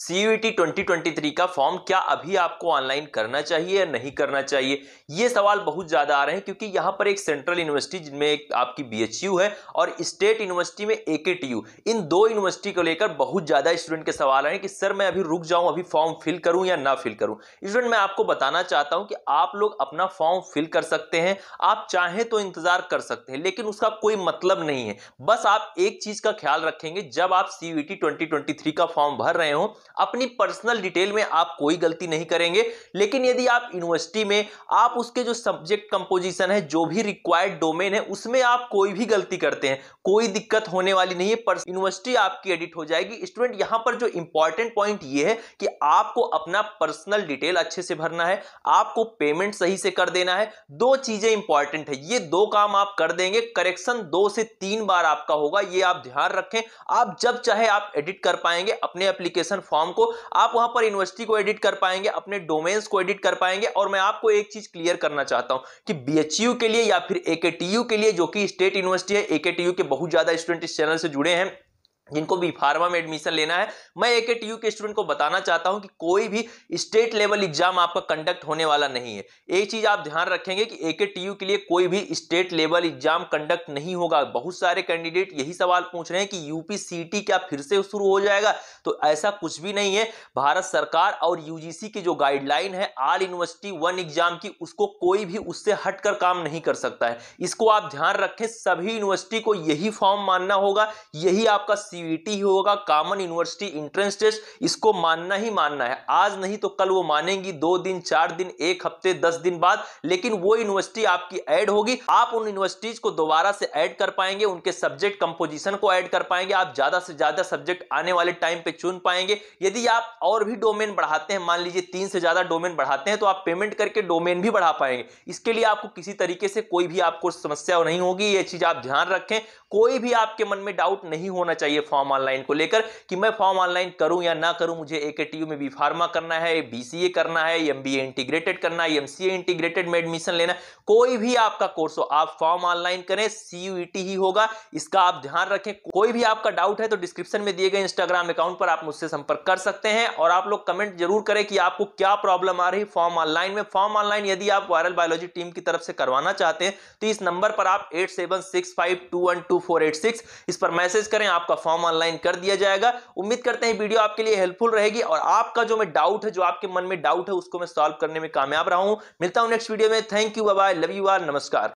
CUET 2023 का form क्या अभी आपको ऑनलाइन करना चाहिए या नहीं करना चाहिए ये सवाल बहुत ज़्यादा आ रहे हैं क्योंकि यहाँ पर एक सेंट्रल यूनिवर्सिटी जिनमें एक आपकी बी है और स्टेट यूनिवर्सिटी में ए इन दो यूनिवर्सिटी को लेकर बहुत ज़्यादा स्टूडेंट के सवाल आ रहे हैं कि सर मैं अभी रुक जाऊँ अभी फॉर्म फिल करूँ या ना फिल करूँ स्टूडेंट मैं आपको बताना चाहता हूँ कि आप लोग अपना फॉर्म फिल कर सकते हैं आप चाहें तो इंतज़ार कर सकते हैं लेकिन उसका कोई मतलब नहीं है बस आप एक चीज़ का ख्याल रखेंगे जब आप सी यू का फॉर्म भर रहे हो अपनी पर्सनल डिटेल में आप कोई गलती नहीं करेंगे लेकिन यदि आप यूनिवर्सिटी में आप उसके जो सब्जेक्ट कंपोजिशन है जो भी रिक्वायर्ड डोमेन है उसमें आप कोई भी गलती करते हैं कोई दिक्कत होने वाली नहीं है पर यूनिवर्सिटी आपकी एडिट हो जाएगी स्टूडेंट यहां पर जो इंपॉर्टेंट पॉइंट ये है कि आपको अपना पर्सनल डिटेल अच्छे से भरना है आपको पेमेंट सही से कर देना है दो चीजें इंपॉर्टेंट है ये दो काम आप कर देंगे करेक्शन दो से तीन बार आपका होगा ये आप ध्यान रखें आप जब चाहे आप एडिट कर पाएंगे अपने एप्लीकेशन फॉर्म फॉर्म को आप वहां पर यूनिवर्सिटी को एडिट कर पाएंगे अपने डोमेन्स को एडिट कर पाएंगे और मैं आपको एक चीज क्लियर करना चाहता हूं कि बी के लिए या फिर एकेटीयू के लिए जो कि स्टेट यूनिवर्सिटी है एकेटीयू के बहुत ज्यादा स्टूडेंट इस चैनल से जुड़े हैं जिनको भी फार्मा में एडमिशन लेना है मैं एक एट के स्टूडेंट को बताना चाहता हूं कि कोई भी स्टेट लेवल एग्जाम आपका कंडक्ट होने वाला नहीं है एक चीज आप ध्यान रखेंगे कि एक एट के लिए कोई भी स्टेट लेवल एग्जाम कंडक्ट नहीं होगा बहुत सारे कैंडिडेट यही सवाल पूछ रहे हैं कि यूपीसीटी क्या फिर से शुरू हो जाएगा तो ऐसा कुछ भी नहीं है भारत सरकार और यूजीसी की जो गाइडलाइन है आल यूनिवर्सिटी वन एग्जाम की उसको कोई भी उससे हट काम नहीं कर सकता है इसको आप ध्यान रखें सभी यूनिवर्सिटी को यही फॉर्म मानना होगा यही आपका सीईटी होगा कॉमन यूनिवर्सिटी इंट्रेंस टेस्ट इसको मानना ही मानना है आज नहीं तो कल वो मानेंगी दो दिन चार दिन एक हफ्ते दस दिन बाद लेकिन वो यूनिवर्सिटी आपकी ऐड होगी आप उन यूनिवर्सिटीज को दोबारा से ऐड कर पाएंगे उनके सब्जेक्ट कंपोजिशन को ऐड कर पाएंगे आप ज्यादा से ज्यादा सब्जेक्ट आने वाले टाइम पे चुन पाएंगे यदि आप और भी डोमेन बढ़ाते हैं मान लीजिए तीन से ज्यादा डोमेन बढ़ाते हैं तो आप पेमेंट करके डोमेन भी बढ़ा पाएंगे इसके लिए आपको किसी तरीके से कोई भी आपको समस्या नहीं होगी ये चीज आप ध्यान रखें कोई भी आपके मन में डाउट नहीं होना चाहिए फॉर्म ऑनलाइन को लेकर कि मैं फॉर्म ऑनलाइन करूं या ना करूं मुझे ए में बी फार्मा करना है बीसीए करना है एम इंटीग्रेटेड करना है एम इंटीग्रेटेड में एडमिशन लेना कोई भी आपका कोर्स हो आप फॉर्म ऑनलाइन करें सी e ही होगा इसका आप ध्यान रखें कोई भी आपका डाउट है तो डिस्क्रिप्शन में दिए गए इंस्टाग्राम अकाउंट पर आप मुझसे संपर्क कर सकते हैं और आप लोग कमेंट जरूर करें कि आपको क्या प्रॉब्लम आ रही फॉर्म ऑनलाइन में फॉर्म ऑनलाइन यदि आप वायरल बायोलॉजी टीम की तरफ से करवाना चाहते हैं तो इस नंबर पर आप एट इस पर मैसेज करें आपका फॉर्म फॉर्म ऑनलाइन कर दिया जाएगा उम्मीद करते हैं वीडियो आपके लिए हेल्पफुल रहेगी और आपका जो मैं डाउट है जो आपके मन में डाउट है उसको मैं सॉल्व करने में कामयाब रहा हूं मिलता हूं नेक्स्ट वीडियो में thank you bye love you आर नमस्कार